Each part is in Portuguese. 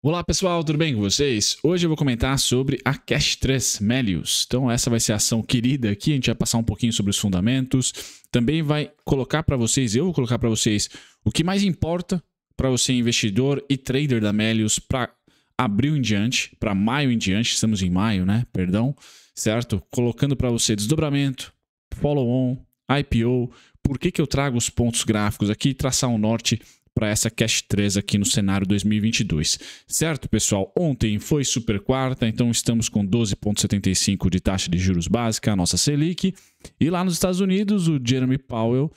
Olá pessoal, tudo bem com vocês? Hoje eu vou comentar sobre a Cash 3 Melius. Então essa vai ser a ação querida aqui, a gente vai passar um pouquinho sobre os fundamentos, também vai colocar para vocês, eu vou colocar para vocês o que mais importa para você investidor e trader da Melius para abril em diante, para maio em diante, estamos em maio, né? Perdão, certo? Colocando para você desdobramento, follow on, IPO, por que que eu trago os pontos gráficos aqui, traçar um norte para essa Cash 3 aqui no cenário 2022. Certo, pessoal? Ontem foi super quarta, então estamos com 12,75 de taxa de juros básica, a nossa Selic. E lá nos Estados Unidos, o Jeremy Powell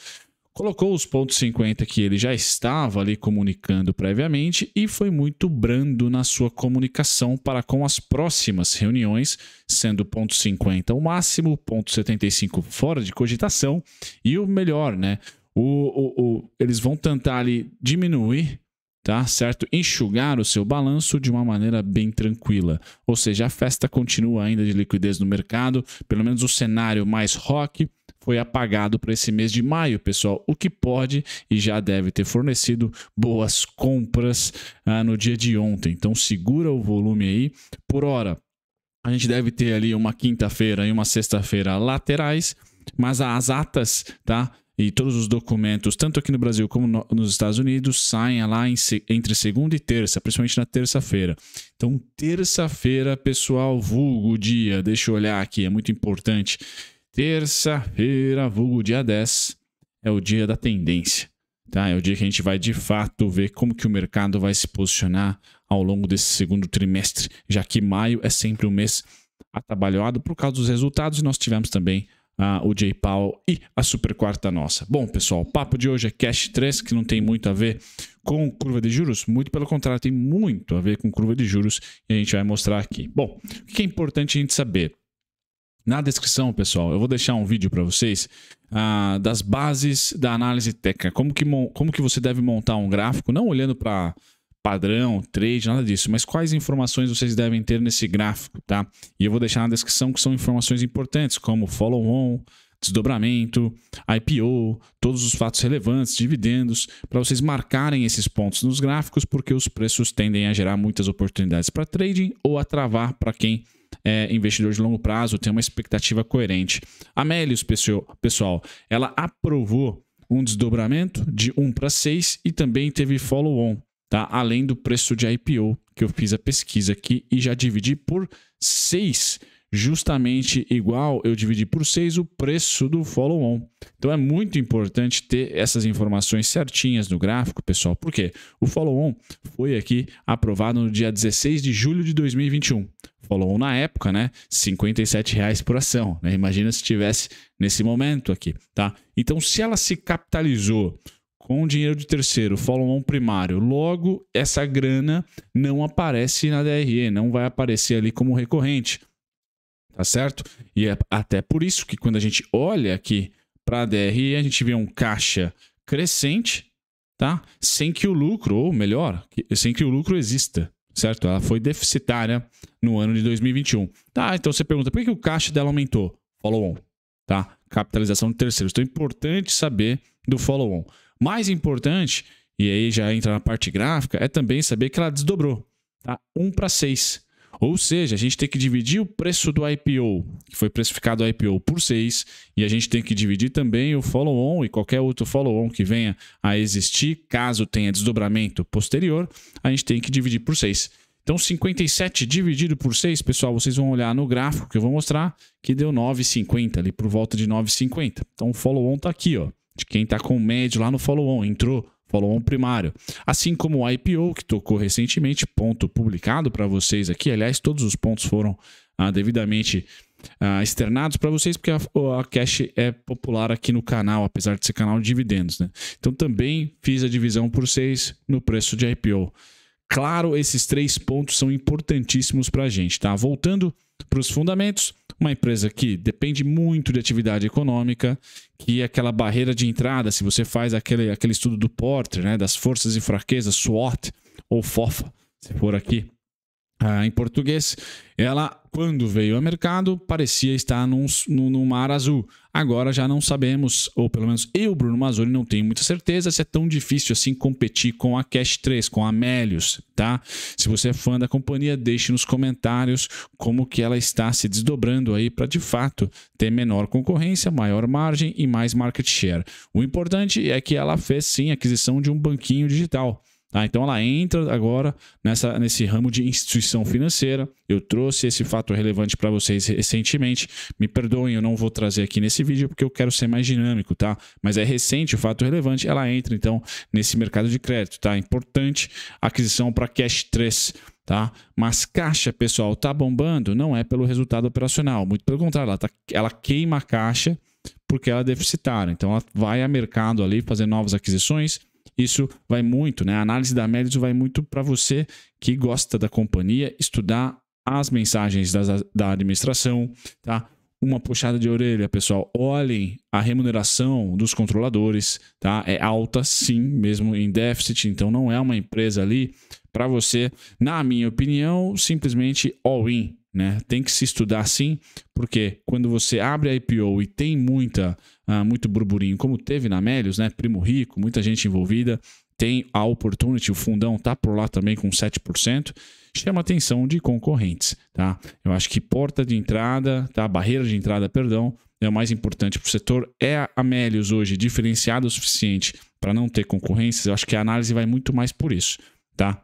colocou os pontos 50 que ele já estava ali comunicando previamente e foi muito brando na sua comunicação para com as próximas reuniões, sendo ponto 50 o máximo, ponto 75 fora de cogitação e o melhor, né? O, o, o, eles vão tentar ali diminuir, tá certo? Enxugar o seu balanço de uma maneira bem tranquila. Ou seja, a festa continua ainda de liquidez no mercado, pelo menos o cenário mais rock foi apagado para esse mês de maio, pessoal, o que pode e já deve ter fornecido boas compras ah, no dia de ontem. Então segura o volume aí por hora. A gente deve ter ali uma quinta-feira e uma sexta-feira laterais, mas as atas, tá? e todos os documentos, tanto aqui no Brasil como no, nos Estados Unidos, saem lá em, entre segunda e terça, principalmente na terça-feira. Então, terça-feira, pessoal, vulgo dia, deixa eu olhar aqui, é muito importante. Terça-feira, vulgo dia 10, é o dia da tendência. Tá? É o dia que a gente vai de fato ver como que o mercado vai se posicionar ao longo desse segundo trimestre, já que maio é sempre um mês atabalhoado por causa dos resultados e nós tivemos também ah, o Jay Paul e a Super Quarta Nossa. Bom, pessoal, o papo de hoje é Cash 3, que não tem muito a ver com curva de juros, muito pelo contrário, tem muito a ver com curva de juros e a gente vai mostrar aqui. Bom, o que é importante a gente saber? Na descrição, pessoal, eu vou deixar um vídeo para vocês ah, das bases da análise técnica. Como que, como que você deve montar um gráfico, não olhando para padrão, trade, nada disso. Mas quais informações vocês devem ter nesse gráfico, tá? E eu vou deixar na descrição que são informações importantes, como follow-on, desdobramento, IPO, todos os fatos relevantes, dividendos, para vocês marcarem esses pontos nos gráficos, porque os preços tendem a gerar muitas oportunidades para trading ou a travar para quem é investidor de longo prazo, tem uma expectativa coerente. A Melius, pessoal, ela aprovou um desdobramento de 1 para 6 e também teve follow-on tá? Além do preço de IPO, que eu fiz a pesquisa aqui e já dividi por 6, justamente igual eu dividi por 6 o preço do follow-on. Então é muito importante ter essas informações certinhas no gráfico, pessoal, porque o follow-on foi aqui aprovado no dia 16 de julho de 2021. Follow-on na época, né? R$ reais por ação, né? Imagina se tivesse nesse momento aqui, tá? Então se ela se capitalizou com dinheiro de terceiro, follow-on primário. Logo, essa grana não aparece na DRE, não vai aparecer ali como recorrente. Tá certo? E é até por isso que quando a gente olha aqui para a DRE, a gente vê um caixa crescente, tá? Sem que o lucro, ou melhor, sem que o lucro exista, certo? Ela foi deficitária no ano de 2021. Tá, então você pergunta, por que, o caixa dela aumentou? Follow-on, tá? Capitalização de terceiros. Então é importante saber do follow-on. Mais importante, e aí já entra na parte gráfica, é também saber que ela desdobrou, tá? 1 para 6. Ou seja, a gente tem que dividir o preço do IPO, que foi precificado o IPO por 6, e a gente tem que dividir também o follow-on e qualquer outro follow-on que venha a existir, caso tenha desdobramento posterior, a gente tem que dividir por 6. Então, 57 dividido por 6, pessoal, vocês vão olhar no gráfico que eu vou mostrar, que deu 9,50, ali por volta de 9,50. Então, o follow-on está aqui, ó de quem está com o médio lá no follow-on, entrou, follow-on primário. Assim como o IPO, que tocou recentemente, ponto publicado para vocês aqui. Aliás, todos os pontos foram ah, devidamente ah, externados para vocês, porque a, a, Cash é popular aqui no canal, apesar de ser canal de dividendos. Né? Então também fiz a divisão por seis no preço de IPO. Claro, esses três pontos são importantíssimos para a gente, tá? Voltando para os fundamentos. Uma empresa que depende muito de atividade econômica, que é aquela barreira de entrada, se você faz aquele, aquele estudo do Porter, né, das forças e fraquezas, SWOT ou FOFA, se for aqui ah, em português, ela, quando veio ao mercado, parecia estar num, num, mar azul. Agora já não sabemos, ou pelo menos eu, Bruno Mazoni, não tenho muita certeza se é tão difícil assim competir com a Cash 3, com a Melius, tá? Se você é fã da companhia, deixe nos comentários como que ela está se desdobrando aí para de fato ter menor concorrência, maior margem e mais market share. O importante é que ela fez sim a aquisição de um banquinho digital Tá? Então ela entra agora nessa, nesse ramo de instituição financeira. Eu trouxe esse fato relevante para vocês recentemente. Me perdoem, eu não vou trazer aqui nesse vídeo porque eu quero ser mais dinâmico, tá? Mas é recente o fato relevante. Ela entra então nesse mercado de crédito, tá? Importante aquisição para Cash 3. Tá? Mas caixa, pessoal, tá bombando? Não é pelo resultado operacional. Muito pelo contrário, ela, tá, ela queima a caixa porque ela é deficitária. Então ela vai a mercado ali fazer novas aquisições isso vai muito, né? A análise da mérito vai muito para você que gosta da companhia estudar as mensagens da, da administração, tá? Uma puxada de orelha, pessoal. Olhem a remuneração dos controladores, tá? É alta, sim, mesmo em déficit. Então, não é uma empresa ali para você, na minha opinião, simplesmente all-in, né? Tem que se estudar sim, porque quando você abre a IPO e tem muita, uh, muito burburinho, como teve na Melios, né? Primo Rico, muita gente envolvida, tem a Opportunity, o fundão tá por lá também com 7%, chama atenção de concorrentes, tá? Eu acho que porta de entrada, tá? Barreira de entrada, perdão, é o mais importante para o setor. É a Melios hoje diferenciada o suficiente para não ter concorrências? Eu acho que a análise vai muito mais por isso, tá?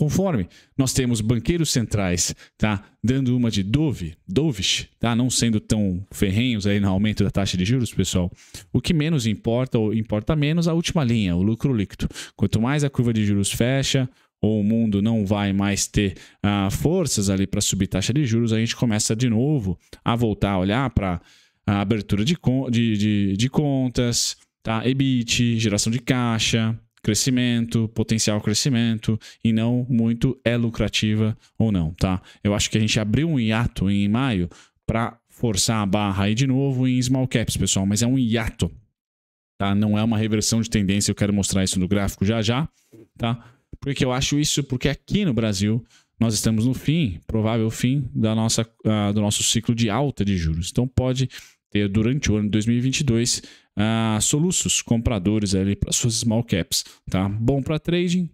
Conforme nós temos banqueiros centrais, tá, dando uma de Dove, dovish, tá, não sendo tão ferrenhos aí no aumento da taxa de juros, pessoal. O que menos importa ou importa menos a última linha, o lucro líquido. Quanto mais a curva de juros fecha, ou o mundo não vai mais ter ah, forças ali para subir taxa de juros, a gente começa de novo a voltar a olhar para a ah, abertura de, de, de, de contas, tá? EBIT, geração de caixa, crescimento, potencial crescimento, e não muito é lucrativa ou não, tá? Eu acho que a gente abriu um hiato em maio para forçar a barra aí de novo em small caps, pessoal, mas é um hiato, tá? Não é uma reversão de tendência, eu quero mostrar isso no gráfico já já, tá? Porque eu acho isso porque aqui no Brasil nós estamos no fim, provável fim da nossa, uh, do nosso ciclo de alta de juros. Então pode ter durante o ano de 2022 uh, ah, soluços compradores ali para suas small caps, tá? Bom para trading,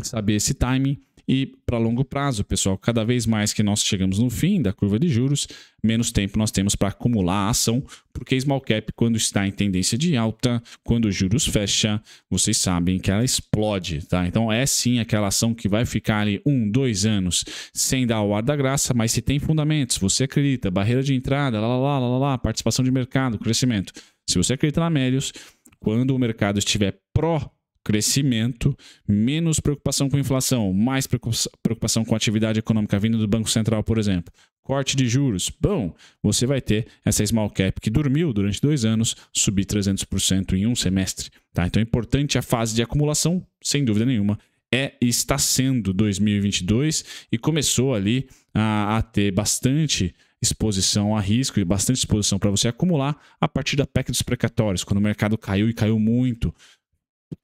saber esse timing e para longo prazo, pessoal. Cada vez mais que nós chegamos no fim da curva de juros, menos tempo nós temos para acumular a ação, porque small cap, quando está em tendência de alta, quando os juros fecha, vocês sabem que ela explode, tá? Então é sim aquela ação que vai ficar ali um, dois anos sem dar o ar da graça, mas se tem fundamentos, você acredita, barreira de entrada, lá, lá, lá, lá, lá participação de mercado, crescimento. Se você acredita na Melios, quando o mercado estiver pró crescimento, menos preocupação com inflação, mais preocupação com atividade econômica vindo do Banco Central, por exemplo. Corte de juros. Bom, você vai ter essa small cap que dormiu durante dois anos subir 300% em um semestre. Tá? Então é importante a fase de acumulação, sem dúvida nenhuma, é e está sendo 2022 e começou ali a, a ter bastante exposição a risco e bastante exposição para você acumular a partir da PEC dos precatórios, quando o mercado caiu e caiu muito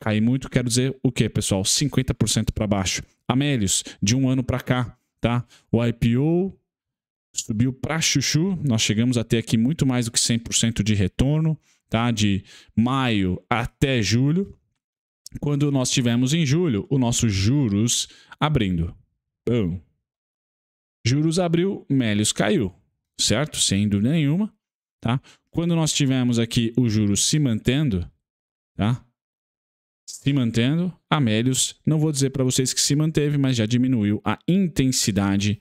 Cair muito quero dizer o quê, pessoal? 50% para baixo. Amélios, de um ano para cá, tá? O IPO subiu para chuchu, nós chegamos a ter aqui muito mais do que 100% de retorno, tá? De maio até julho. Quando nós tivemos em julho o nosso juros abrindo. Bom. Juros abriu, Melios caiu, certo? Sem dúvida nenhuma, tá? Quando nós tivemos aqui o juros se mantendo, tá? se mantendo. Amélios, não vou dizer para vocês que se manteve, mas já diminuiu a intensidade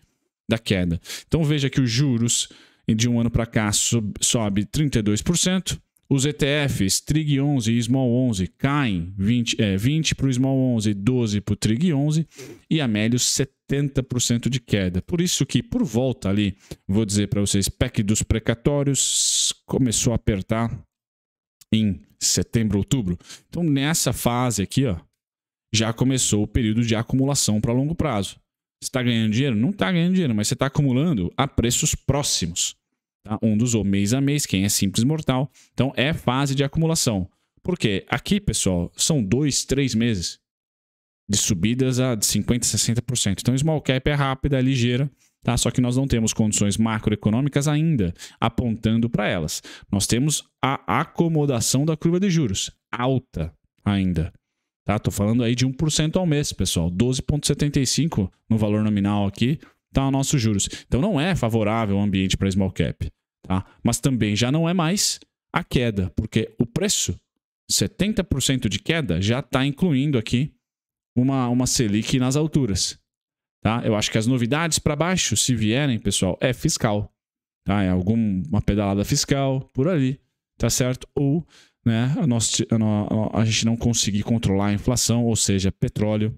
da queda. Então veja que os juros de um ano para cá sobe 32%. Os ETFs TRIG 11 e Small 11 caem 20, é, 20 para o Small 11, 12 para o TRIG 11 e Amélios 70% de queda. Por isso que por volta ali, vou dizer para vocês, PEC dos precatórios começou a apertar em setembro, outubro. Então, nessa fase aqui, ó, já começou o período de acumulação para longo prazo. Você está ganhando dinheiro? Não está ganhando dinheiro, mas você está acumulando a preços próximos. Tá? Um dos ou mês a mês, quem é simples mortal. Então, é fase de acumulação. Por quê? Aqui, pessoal, são dois, três meses de subidas a 50%, 60%. Então, small cap é rápida, é ligeira Tá? Só que nós não temos condições macroeconômicas ainda apontando para elas. Nós temos a acomodação da curva de juros, alta ainda. Tá? Tô falando aí de 1% ao mês, pessoal. 12,75% no valor nominal aqui tá o nosso juros. Então não é favorável o ambiente para small cap. Tá? Mas também já não é mais a queda, porque o preço, 70% de queda, já está incluindo aqui uma, uma Selic nas alturas. Tá? Eu acho que as novidades para baixo, se vierem, pessoal, é fiscal. Tá? É alguma pedalada fiscal por ali, tá certo? Ou né, a, nossa, a, a gente não conseguir controlar a inflação, ou seja, petróleo.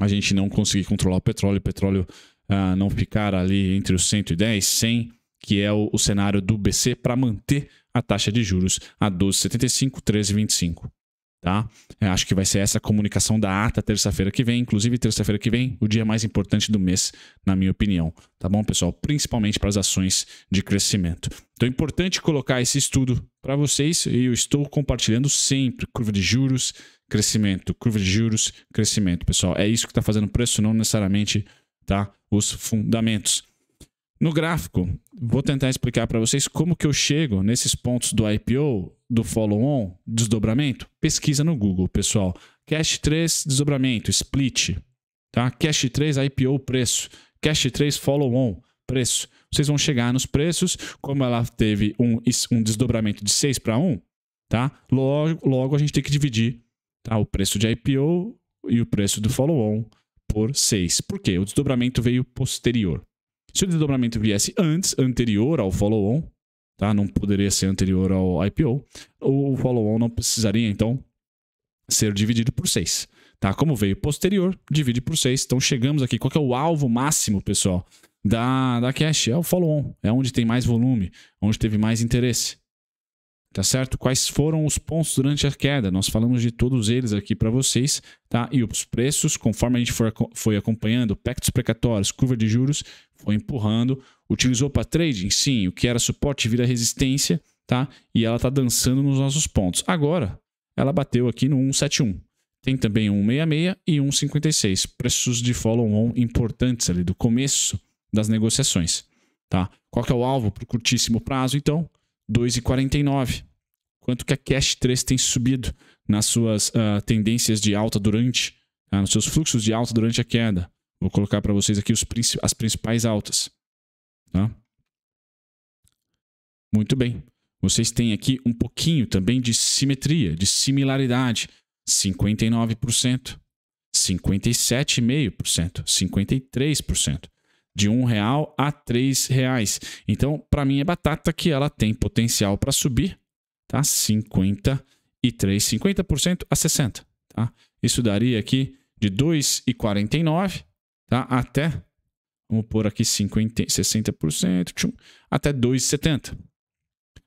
A gente não conseguir controlar o petróleo, o petróleo ah, não ficar ali entre os 110, 100, que é o, o cenário do BC, para manter a taxa de juros a 12,75, 13,25. Tá? Eu é, acho que vai ser essa comunicação da ata terça-feira que vem, inclusive terça-feira que vem, o dia mais importante do mês, na minha opinião, tá bom, pessoal? Principalmente para as ações de crescimento. Então é importante colocar esse estudo para vocês e eu estou compartilhando sempre curva de juros, crescimento, curva de juros, crescimento, pessoal. É isso que está fazendo preço, não necessariamente tá? os fundamentos. No gráfico, vou tentar explicar para vocês como que eu chego nesses pontos do IPO do follow-on, desdobramento, pesquisa no Google, pessoal. Cash 3, desdobramento, split. Tá? Cash 3, IPO, preço. Cash 3, follow-on, preço. Vocês vão chegar nos preços, como ela teve um, um desdobramento de 6 para 1, tá? logo, logo a gente tem que dividir tá? o preço de IPO e o preço do follow-on por 6. Por quê? O desdobramento veio posterior. Se o desdobramento viesse antes, anterior ao follow-on, tá? Não poderia ser anterior ao IPO. O follow-on não precisaria, então, ser dividido por 6. Tá? Como veio posterior, divide por 6. Então chegamos aqui. Qual é o alvo máximo, pessoal, da, da cash? É o follow-on. É onde tem mais volume, onde teve mais interesse. Tá certo? Quais foram os pontos durante a queda? Nós falamos de todos eles aqui para vocês, tá? E os preços, conforme a gente foi acompanhando, pactos precatórios, curva de juros, foi empurrando Utilizou para trading? Sim, o que era suporte vira resistência, tá? E ela está dançando nos nossos pontos. Agora, ela bateu aqui no 171. Tem também 166 e 156, preços de follow-on importantes ali do começo das negociações, tá? Qual que é o alvo para o curtíssimo prazo, então? 2,49. Quanto que a Cash 3 tem subido nas suas uh, tendências de alta durante, uh, nos seus fluxos de alta durante a queda? Vou colocar para vocês aqui os, as principais altas. Tá? Muito bem. Vocês têm aqui um pouquinho também de simetria, de similaridade. 59%, 57,5%, 53%. De um real a três reais. Então, para mim, é batata que ela tem potencial para subir, tá? 53, 50% a 60, tá? Isso daria aqui de 2,49, tá? Até Vamos pôr aqui 50, 60%, tchum, até 2,70.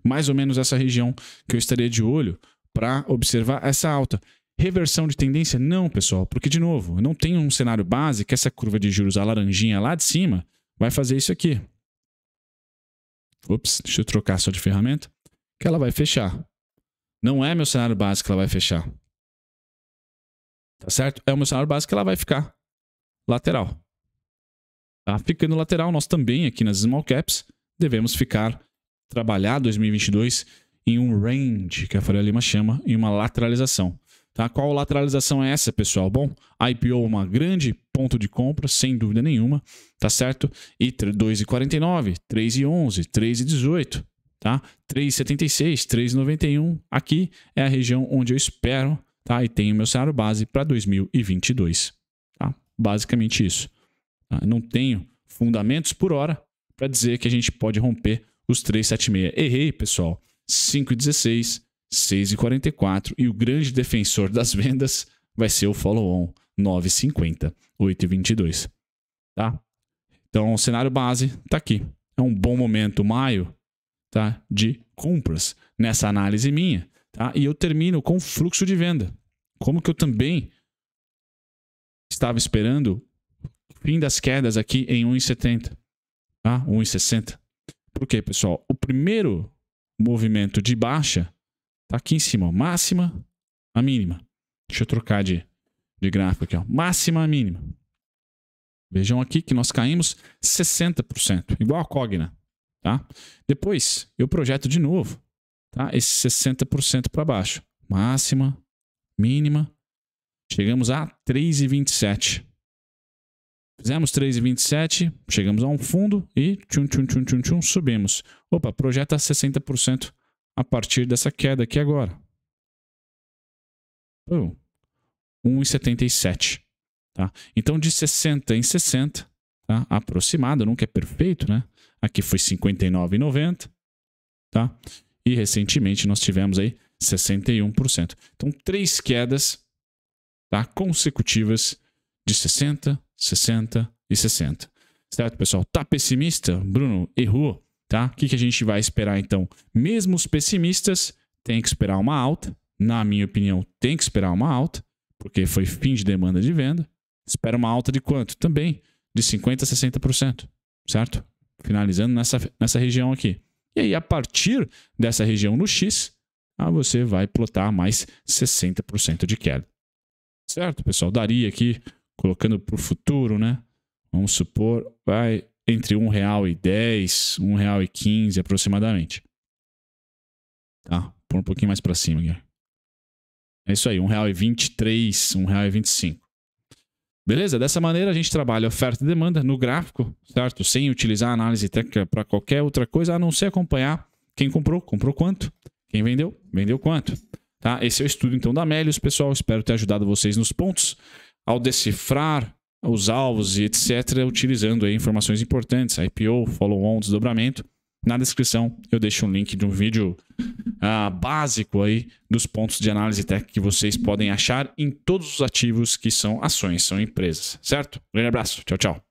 Mais ou menos essa região que eu estaria de olho para observar essa alta. Reversão de tendência? Não, pessoal, porque, de novo, não tem um cenário base que essa curva de juros, a laranjinha lá de cima, vai fazer isso aqui. Ops, deixa eu trocar só de ferramenta. Que ela vai fechar. Não é meu cenário base que ela vai fechar. Tá certo? É o meu cenário base que ela vai ficar lateral. Tá? Ficando lateral, nós também aqui nas small caps devemos ficar, trabalhar 2022 em um range, que a Faria Lima chama, em uma lateralização. Tá? Qual lateralização é essa, pessoal? Bom, IPO é uma grande ponto de compra, sem dúvida nenhuma, tá certo? E 2,49, 3,11, 3,18, tá? 3,76, 3,91. Aqui é a região onde eu espero, tá? E tenho meu cenário base para 2022, tá? Basicamente isso. Ah, não tenho fundamentos por hora para dizer que a gente pode romper os 376. Errei, pessoal. 5,16, 6,44 e o grande defensor das vendas vai ser o follow-on 9,50, 8,22. Tá? Então, o cenário base está aqui. É um bom momento, maio, tá? de compras nessa análise minha. Tá? E eu termino com fluxo de venda. Como que eu também estava esperando fim das quedas aqui em 1,70, tá? 1,60. Por quê, pessoal? O primeiro movimento de baixa tá aqui em cima, ó. máxima, a mínima. Deixa eu trocar de, de gráfico aqui, ó. máxima, a mínima. Vejam aqui que nós caímos 60%, igual a Cogna, tá? Depois, eu projeto de novo, tá? Esse 60% para baixo, máxima, mínima, chegamos a 3,27. Fizemos 3,27, chegamos a um fundo e tchum, tchum, tchum, tchum, tchum, subimos. Opa, projeta 60% a partir dessa queda aqui agora. Oh, 1,77. Tá? Então, de 60 em 60, tá? aproximado, nunca é perfeito, né? Aqui foi 59,90. Tá? E recentemente nós tivemos aí 61%. Então, três quedas tá? consecutivas de 60, 60 e 60. Certo, pessoal? Tá pessimista? Bruno, errou, tá? O que, que a gente vai esperar, então? Mesmo os pessimistas têm que esperar uma alta. Na minha opinião, tem que esperar uma alta, porque foi fim de demanda de venda. Espera uma alta de quanto? Também de 50% a 60%, certo? Finalizando nessa, nessa região aqui. E aí, a partir dessa região no X, ah, você vai plotar mais 60% de queda. Certo, pessoal? Daria aqui colocando para o futuro, né? Vamos supor, vai entre um real e dez, um real e quinze aproximadamente. Tá, pôr um pouquinho mais para cima aqui. É isso aí, um real e três, um real e cinco. Beleza? Dessa maneira a gente trabalha oferta e demanda no gráfico, certo? Sem utilizar análise técnica para qualquer outra coisa, a não ser acompanhar quem comprou, comprou quanto, quem vendeu, vendeu quanto. Tá? Esse é o estudo então da Melios, pessoal. Espero ter ajudado vocês nos pontos ao decifrar os alvos e etc., utilizando aí informações importantes, IPO, follow-on, desdobramento. Na descrição eu deixo um link de um vídeo uh, básico aí dos pontos de análise técnica que vocês podem achar em todos os ativos que são ações, são empresas, certo? Um grande abraço, tchau, tchau.